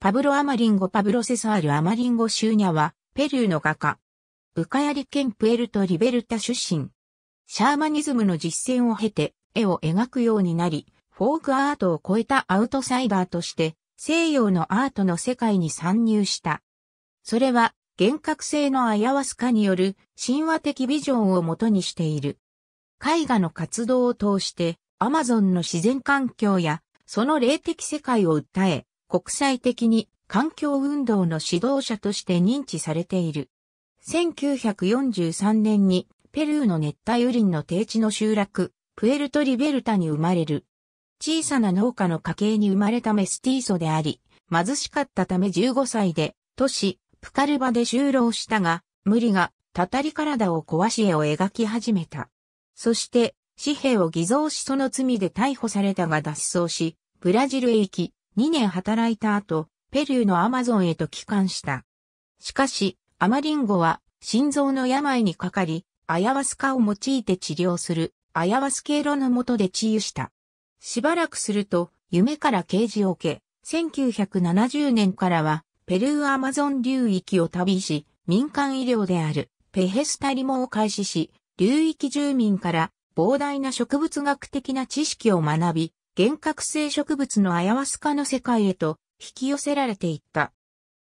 パブロ・アマリンゴ・パブロ・セサール・アマリンゴ・シューニャは、ペルーの画家。ウカヤリ県プエルト・リベルタ出身。シャーマニズムの実践を経て、絵を描くようになり、フォークアートを超えたアウトサイダーとして、西洋のアートの世界に参入した。それは、幻覚性のアヤワスカによる神話的ビジョンをもとにしている。絵画の活動を通して、アマゾンの自然環境や、その霊的世界を訴え、国際的に環境運動の指導者として認知されている。1943年にペルーの熱帯雨林の低地の集落、プエルトリベルタに生まれる。小さな農家の家系に生まれたメスティーソであり、貧しかったため15歳で、都市、プカルバで就労したが、無理が、たたり体を壊し絵を描き始めた。そして、紙幣を偽造しその罪で逮捕されたが脱走し、ブラジルへ行き、2年働いた後、ペルーのアマゾンへと帰還した。しかし、アマリンゴは心臓の病にかかり、アヤワスカを用いて治療する、アヤワスケーロの下で治癒した。しばらくすると、夢から刑事を受け、1970年からは、ペルーアマゾン流域を旅し、民間医療である、ペヘスタリモを開始し、流域住民から膨大な植物学的な知識を学び、幻覚性植物のアヤワスカの世界へと引き寄せられていった。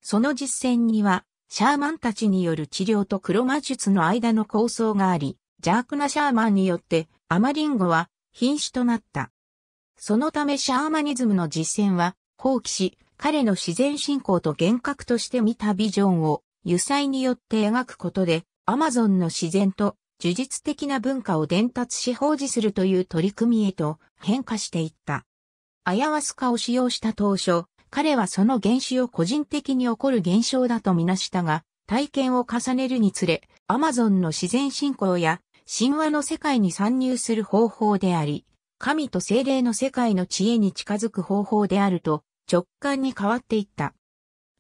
その実践には、シャーマンたちによる治療と黒魔術の間の構想があり、邪悪なシャーマンによってアマリンゴは瀕死となった。そのためシャーマニズムの実践は放棄し、彼の自然信仰と幻覚として見たビジョンを油彩によって描くことで、アマゾンの自然と呪術的な文化を伝達し奉仕するという取り組みへと変化していった。アヤワスカを使用した当初、彼はその原始を個人的に起こる現象だとみなしたが、体験を重ねるにつれ、アマゾンの自然信仰や神話の世界に参入する方法であり、神と精霊の世界の知恵に近づく方法であると直感に変わっていった。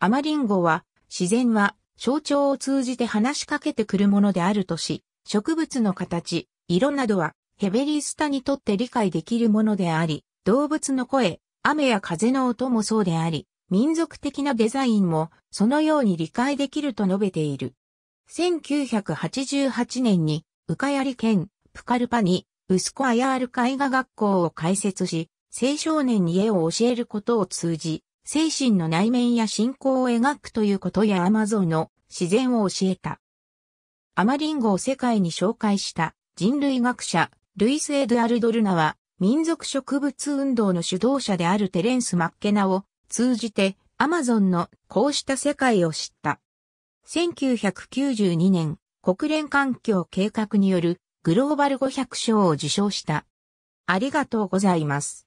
アマリンゴは、自然は象徴を通じて話しかけてくるものであるとし、植物の形、色などはヘベリスタにとって理解できるものであり、動物の声、雨や風の音もそうであり、民族的なデザインもそのように理解できると述べている。1988年に、ウカヤリ県プカルパに、ウスコアヤール絵画学校を開設し、青少年に絵を教えることを通じ、精神の内面や信仰を描くということやアマゾンの自然を教えた。アマリンゴを世界に紹介した人類学者ルイス・エドゥアルドルナは民族植物運動の主導者であるテレンス・マッケナを通じてアマゾンのこうした世界を知った。1992年国連環境計画によるグローバル500賞を受賞した。ありがとうございます。